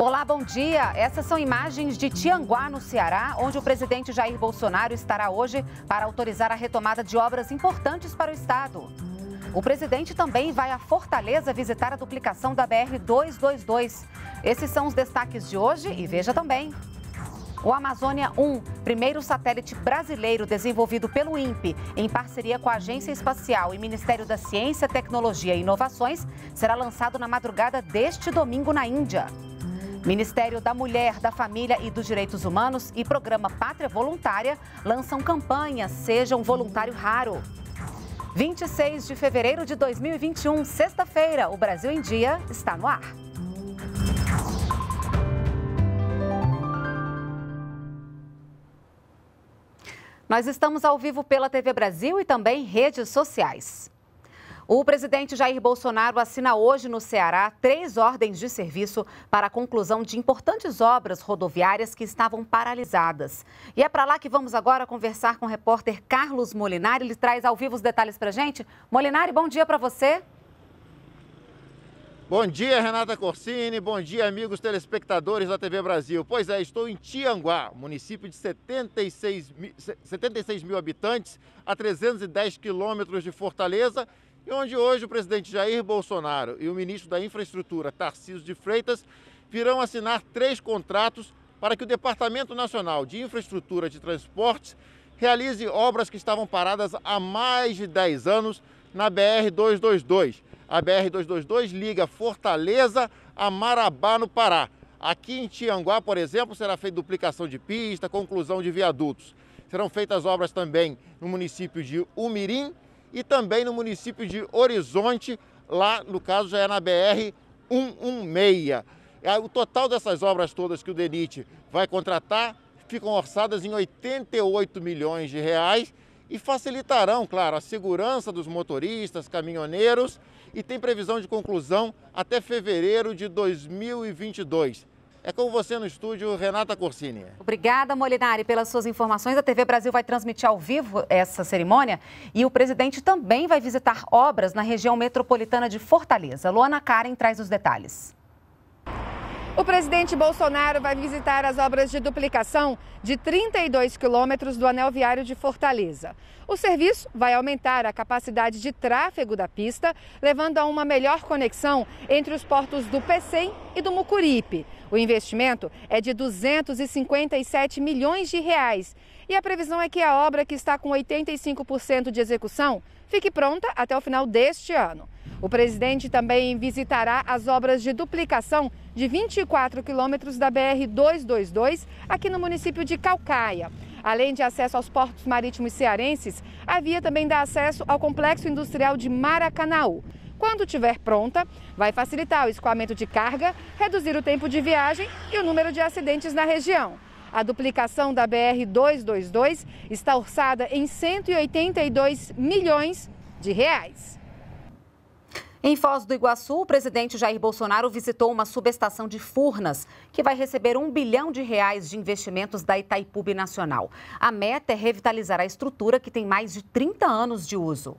Olá, bom dia. Essas são imagens de Tianguá, no Ceará, onde o presidente Jair Bolsonaro estará hoje para autorizar a retomada de obras importantes para o estado. O presidente também vai a Fortaleza visitar a duplicação da BR-222. Esses são os destaques de hoje e veja também. O Amazônia 1, primeiro satélite brasileiro desenvolvido pelo INPE, em parceria com a Agência Espacial e Ministério da Ciência, Tecnologia e Inovações, será lançado na madrugada deste domingo na Índia. Ministério da Mulher, da Família e dos Direitos Humanos e Programa Pátria Voluntária lançam campanha Seja um Voluntário Raro. 26 de fevereiro de 2021, sexta-feira, o Brasil em Dia está no ar. Nós estamos ao vivo pela TV Brasil e também redes sociais. O presidente Jair Bolsonaro assina hoje no Ceará três ordens de serviço para a conclusão de importantes obras rodoviárias que estavam paralisadas. E é para lá que vamos agora conversar com o repórter Carlos Molinari. Ele traz ao vivo os detalhes para gente. Molinari, bom dia para você. Bom dia, Renata Corsini. Bom dia, amigos telespectadores da TV Brasil. Pois é, estou em Tianguá, município de 76 mil, 76 mil habitantes, a 310 quilômetros de Fortaleza e onde hoje o presidente Jair Bolsonaro e o ministro da Infraestrutura, Tarcísio de Freitas, virão assinar três contratos para que o Departamento Nacional de Infraestrutura de Transportes realize obras que estavam paradas há mais de 10 anos na BR-222. A BR-222 liga Fortaleza a Marabá, no Pará. Aqui em Tianguá, por exemplo, será feita duplicação de pista, conclusão de viadutos. Serão feitas obras também no município de Umirim e também no município de Horizonte, lá no caso já é na BR 116. É, o total dessas obras todas que o DENIT vai contratar ficam orçadas em 88 milhões de reais e facilitarão, claro, a segurança dos motoristas, caminhoneiros e tem previsão de conclusão até fevereiro de 2022. É com você no estúdio, Renata Corsini. Obrigada, Molinari, pelas suas informações. A TV Brasil vai transmitir ao vivo essa cerimônia e o presidente também vai visitar obras na região metropolitana de Fortaleza. Luana Karen traz os detalhes. O presidente Bolsonaro vai visitar as obras de duplicação de 32 quilômetros do anel viário de Fortaleza. O serviço vai aumentar a capacidade de tráfego da pista, levando a uma melhor conexão entre os portos do Pecém e do Mucuripe. O investimento é de 257 milhões de reais. E a previsão é que a obra, que está com 85% de execução, fique pronta até o final deste ano. O presidente também visitará as obras de duplicação de 24 quilômetros da BR-222 aqui no município de Calcaia. Além de acesso aos portos marítimos cearenses, a via também dá acesso ao complexo industrial de Maracanaú. Quando estiver pronta, vai facilitar o escoamento de carga, reduzir o tempo de viagem e o número de acidentes na região. A duplicação da BR-222 está orçada em 182 milhões de reais. Em Foz do Iguaçu, o presidente Jair Bolsonaro visitou uma subestação de Furnas, que vai receber um bilhão de reais de investimentos da Itaipu Nacional. A meta é revitalizar a estrutura que tem mais de 30 anos de uso.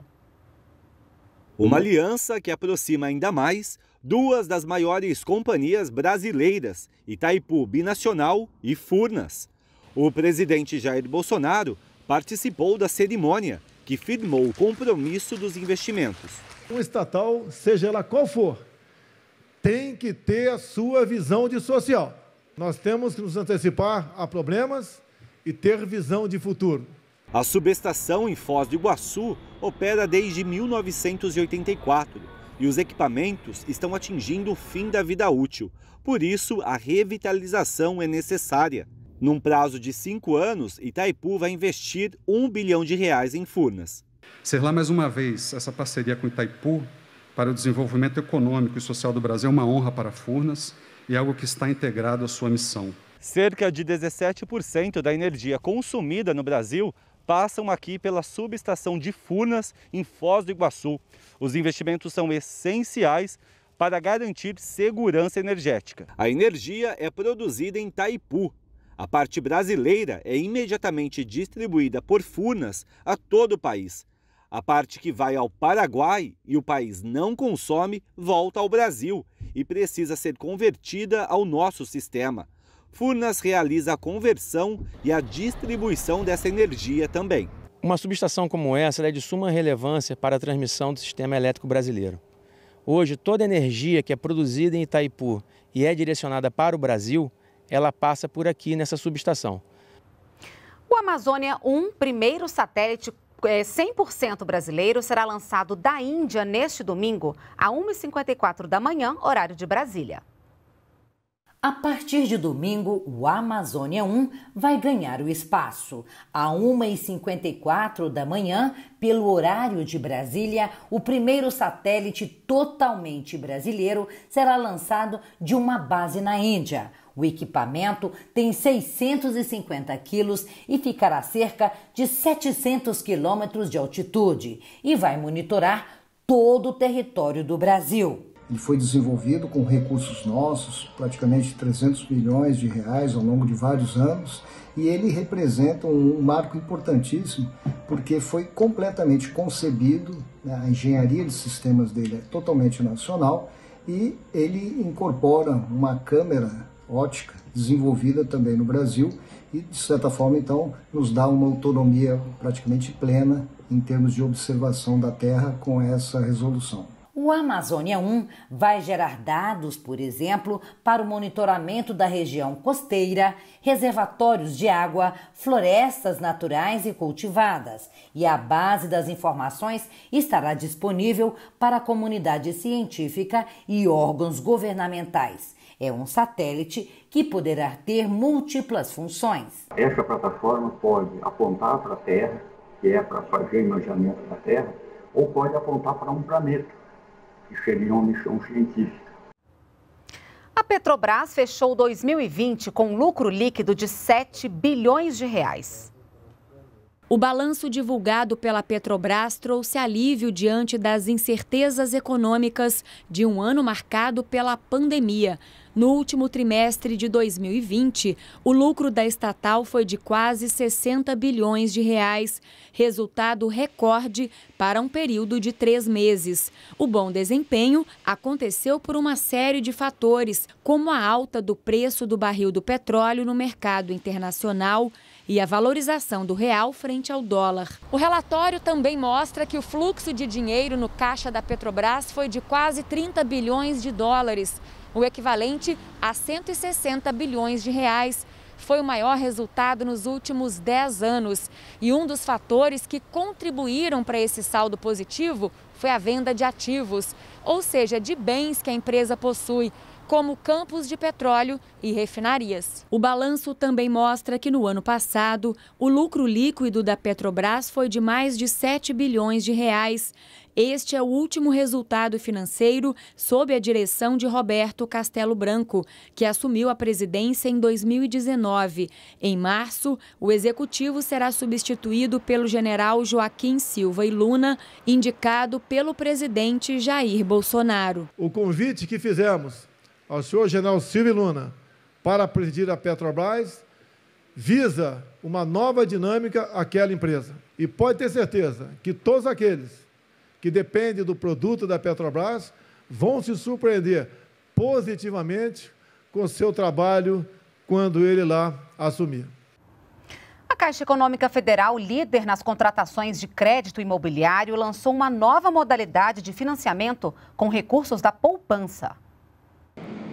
Uma aliança que aproxima ainda mais duas das maiores companhias brasileiras, Itaipu Binacional e Furnas. O presidente Jair Bolsonaro participou da cerimônia, que firmou o compromisso dos investimentos. Um estatal, seja ela qual for, tem que ter a sua visão de social. Nós temos que nos antecipar a problemas e ter visão de futuro. A subestação em Foz do Iguaçu opera desde 1984 e os equipamentos estão atingindo o fim da vida útil. Por isso, a revitalização é necessária. Num prazo de cinco anos, Itaipu vai investir um bilhão de reais em Furnas. Ser lá mais uma vez, essa parceria com Itaipu para o desenvolvimento econômico e social do Brasil é uma honra para Furnas e é algo que está integrado à sua missão. Cerca de 17% da energia consumida no Brasil passam aqui pela subestação de Furnas, em Foz do Iguaçu. Os investimentos são essenciais para garantir segurança energética. A energia é produzida em Itaipu. A parte brasileira é imediatamente distribuída por Furnas a todo o país. A parte que vai ao Paraguai e o país não consome volta ao Brasil e precisa ser convertida ao nosso sistema. Furnas realiza a conversão e a distribuição dessa energia também. Uma subestação como essa é de suma relevância para a transmissão do sistema elétrico brasileiro. Hoje, toda energia que é produzida em Itaipu e é direcionada para o Brasil, ela passa por aqui nessa subestação. O Amazônia 1, primeiro satélite 100% é, brasileiro será lançado da Índia neste domingo, a 1h54 da manhã, horário de Brasília. A partir de domingo, o Amazônia 1 vai ganhar o espaço. À 1h54 da manhã, pelo horário de Brasília, o primeiro satélite totalmente brasileiro será lançado de uma base na Índia. O equipamento tem 650 quilos e ficará a cerca de 700 quilômetros de altitude e vai monitorar todo o território do Brasil. Ele foi desenvolvido com recursos nossos, praticamente 300 milhões de reais ao longo de vários anos, e ele representa um marco importantíssimo, porque foi completamente concebido, né, a engenharia de sistemas dele é totalmente nacional, e ele incorpora uma câmera ótica desenvolvida também no Brasil e, de certa forma, então, nos dá uma autonomia praticamente plena em termos de observação da Terra com essa resolução. O Amazônia 1 vai gerar dados, por exemplo, para o monitoramento da região costeira, reservatórios de água, florestas naturais e cultivadas, e a base das informações estará disponível para a comunidade científica e órgãos governamentais. É um satélite que poderá ter múltiplas funções. Essa plataforma pode apontar para a Terra, que é para fazer o imaginamento da Terra, ou pode apontar para um planeta que seria uma missão científica. A Petrobras fechou 2020 com lucro líquido de 7 bilhões de reais. O balanço divulgado pela Petrobras trouxe alívio diante das incertezas econômicas de um ano marcado pela pandemia. No último trimestre de 2020, o lucro da estatal foi de quase 60 bilhões de reais, resultado recorde para um período de três meses. O bom desempenho aconteceu por uma série de fatores, como a alta do preço do barril do petróleo no mercado internacional e a valorização do real frente ao dólar. O relatório também mostra que o fluxo de dinheiro no caixa da Petrobras foi de quase 30 bilhões de dólares o equivalente a 160 bilhões de reais. Foi o maior resultado nos últimos 10 anos. E um dos fatores que contribuíram para esse saldo positivo foi a venda de ativos, ou seja, de bens que a empresa possui, como campos de petróleo e refinarias. O balanço também mostra que no ano passado, o lucro líquido da Petrobras foi de mais de 7 bilhões de reais, este é o último resultado financeiro sob a direção de Roberto Castelo Branco, que assumiu a presidência em 2019. Em março, o executivo será substituído pelo general Joaquim Silva e Luna, indicado pelo presidente Jair Bolsonaro. O convite que fizemos ao senhor general e Luna para presidir a Petrobras visa uma nova dinâmica àquela empresa. E pode ter certeza que todos aqueles que depende do produto da Petrobras, vão se surpreender positivamente com seu trabalho quando ele lá assumir. A Caixa Econômica Federal, líder nas contratações de crédito imobiliário, lançou uma nova modalidade de financiamento com recursos da poupança.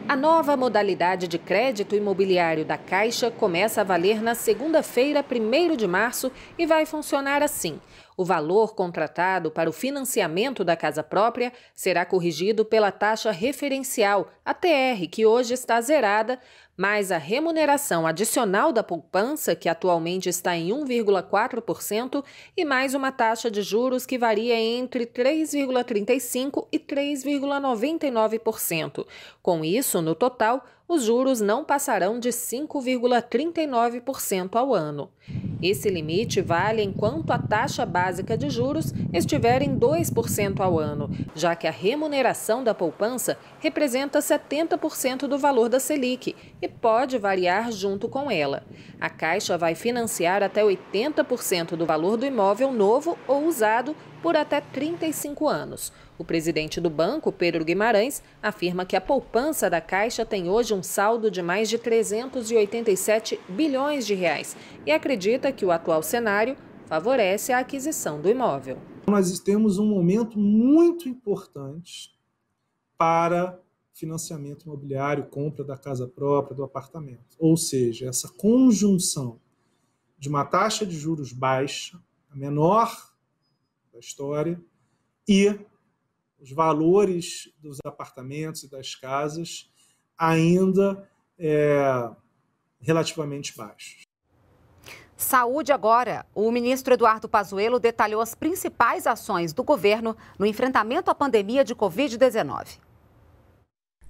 A nova modalidade de crédito imobiliário da Caixa começa a valer na segunda-feira, 1 de março, e vai funcionar assim. O valor contratado para o financiamento da casa própria será corrigido pela taxa referencial, a TR, que hoje está zerada, mais a remuneração adicional da poupança, que atualmente está em 1,4%, e mais uma taxa de juros que varia entre 3,35% e 3,99%. Com isso, no total, os juros não passarão de 5,39% ao ano. Esse limite vale enquanto a taxa básica de juros estiver em 2% ao ano, já que a remuneração da poupança representa 70% do valor da Selic e pode variar junto com ela. A Caixa vai financiar até 80% do valor do imóvel novo ou usado por até 35 anos. O presidente do banco, Pedro Guimarães, afirma que a poupança da Caixa tem hoje um um saldo de mais de 387 bilhões de reais e acredita que o atual cenário favorece a aquisição do imóvel. Nós temos um momento muito importante para financiamento imobiliário, compra da casa própria, do apartamento. Ou seja, essa conjunção de uma taxa de juros baixa, a menor da história, e os valores dos apartamentos e das casas ainda é, relativamente baixos. Saúde agora. O ministro Eduardo Pazuello detalhou as principais ações do governo no enfrentamento à pandemia de Covid-19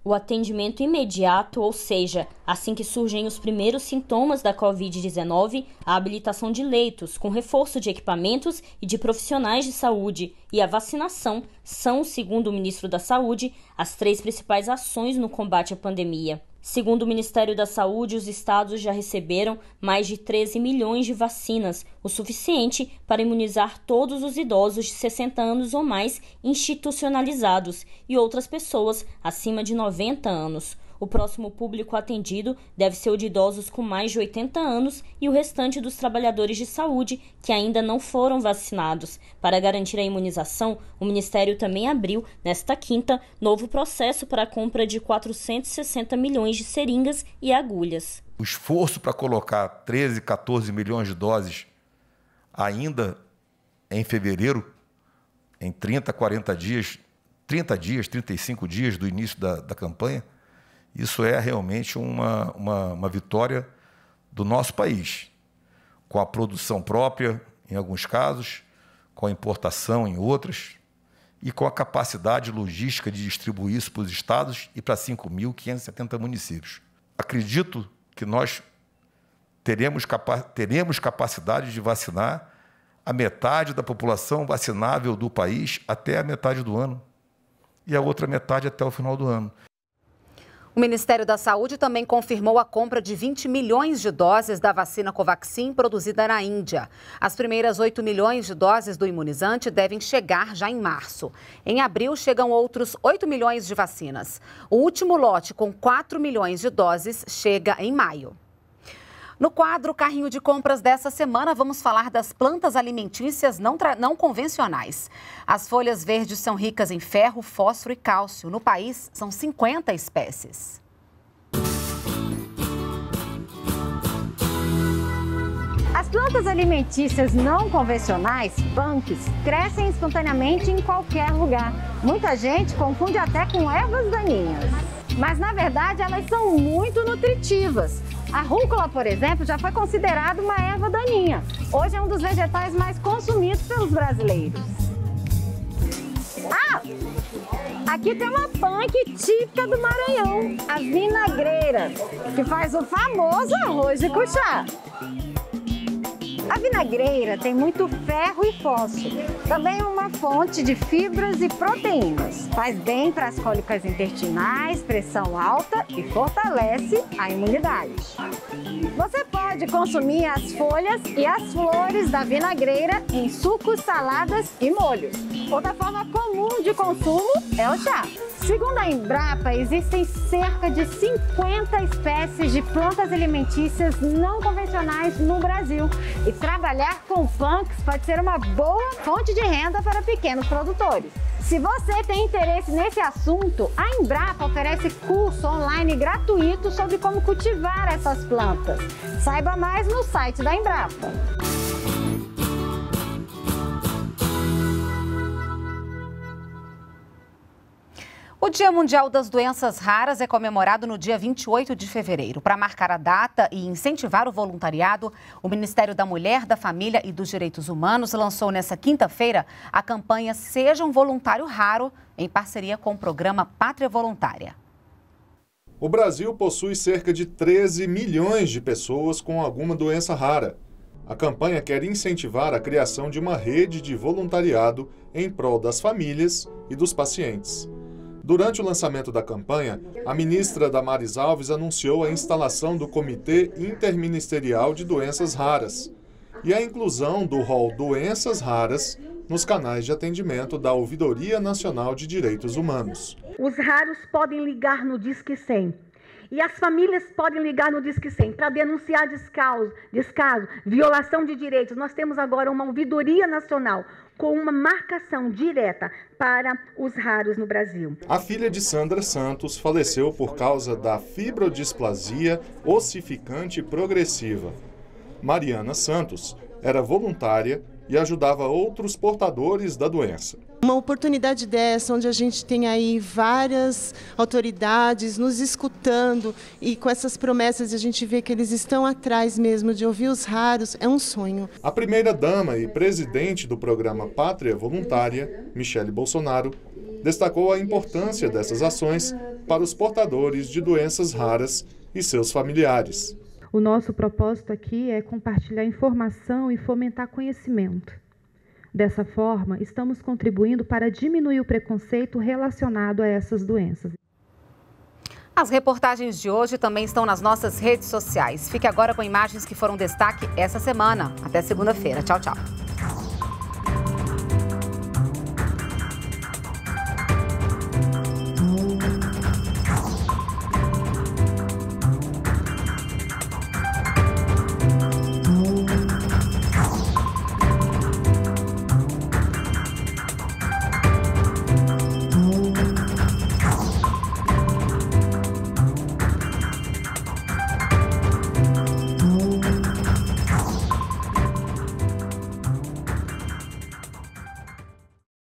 o atendimento imediato, ou seja, assim que surgem os primeiros sintomas da Covid-19, a habilitação de leitos, com reforço de equipamentos e de profissionais de saúde, e a vacinação são, segundo o ministro da Saúde, as três principais ações no combate à pandemia. Segundo o Ministério da Saúde, os estados já receberam mais de 13 milhões de vacinas, o suficiente para imunizar todos os idosos de 60 anos ou mais institucionalizados e outras pessoas acima de 90 anos. O próximo público atendido deve ser o de idosos com mais de 80 anos e o restante dos trabalhadores de saúde que ainda não foram vacinados. Para garantir a imunização, o Ministério também abriu, nesta quinta, novo processo para a compra de 460 milhões de seringas e agulhas. O esforço para colocar 13, 14 milhões de doses ainda em fevereiro, em 30, 40 dias, 30 dias, 35 dias do início da, da campanha, isso é realmente uma, uma, uma vitória do nosso país, com a produção própria, em alguns casos, com a importação em outras, e com a capacidade logística de distribuir isso para os estados e para 5.570 municípios. Acredito que nós teremos, capa teremos capacidade de vacinar a metade da população vacinável do país até a metade do ano e a outra metade até o final do ano. O Ministério da Saúde também confirmou a compra de 20 milhões de doses da vacina Covaxin produzida na Índia. As primeiras 8 milhões de doses do imunizante devem chegar já em março. Em abril, chegam outros 8 milhões de vacinas. O último lote, com 4 milhões de doses, chega em maio. No quadro Carrinho de Compras dessa semana, vamos falar das plantas alimentícias não, não convencionais. As folhas verdes são ricas em ferro, fósforo e cálcio. No país, são 50 espécies. As plantas alimentícias não convencionais, punks, crescem espontaneamente em qualquer lugar. Muita gente confunde até com ervas daninhas mas na verdade elas são muito nutritivas. A rúcula, por exemplo, já foi considerada uma erva daninha. Hoje é um dos vegetais mais consumidos pelos brasileiros. Ah! Aqui tem uma punk típica do Maranhão, a vinagreira, que faz o famoso arroz de cuchá. A vinagreira tem muito ferro e fósforo, também é uma fonte de fibras e proteínas. Faz bem para as cólicas intestinais, pressão alta e fortalece a imunidade. Você pode consumir as folhas e as flores da vinagreira em sucos, saladas e molhos. Outra forma comum de consumo é o chá. Segundo a Embrapa, existem cerca de 50 espécies de plantas alimentícias não convencionais no Brasil. E trabalhar com punks pode ser uma boa fonte de renda para pequenos produtores. Se você tem interesse nesse assunto, a Embrapa oferece curso online gratuito sobre como cultivar essas plantas. Saiba mais no site da Embrapa. O Dia Mundial das Doenças Raras é comemorado no dia 28 de fevereiro. Para marcar a data e incentivar o voluntariado, o Ministério da Mulher, da Família e dos Direitos Humanos lançou nesta quinta-feira a campanha Seja um Voluntário Raro, em parceria com o programa Pátria Voluntária. O Brasil possui cerca de 13 milhões de pessoas com alguma doença rara. A campanha quer incentivar a criação de uma rede de voluntariado em prol das famílias e dos pacientes. Durante o lançamento da campanha, a ministra Damares Alves anunciou a instalação do Comitê Interministerial de Doenças Raras e a inclusão do rol Doenças Raras nos canais de atendimento da Ouvidoria Nacional de Direitos Humanos. Os raros podem ligar no Disque 100 e as famílias podem ligar no Disque 100 para denunciar descaso, descaso, violação de direitos. Nós temos agora uma ouvidoria nacional com uma marcação direta para os raros no Brasil. A filha de Sandra Santos faleceu por causa da fibrodisplasia ossificante progressiva. Mariana Santos era voluntária e ajudava outros portadores da doença. Uma oportunidade dessa, onde a gente tem aí várias autoridades nos escutando e com essas promessas a gente vê que eles estão atrás mesmo de ouvir os raros, é um sonho. A primeira-dama e presidente do programa Pátria Voluntária, Michele Bolsonaro, destacou a importância dessas ações para os portadores de doenças raras e seus familiares. O nosso propósito aqui é compartilhar informação e fomentar conhecimento. Dessa forma, estamos contribuindo para diminuir o preconceito relacionado a essas doenças. As reportagens de hoje também estão nas nossas redes sociais. Fique agora com imagens que foram destaque essa semana. Até segunda-feira. Tchau, tchau.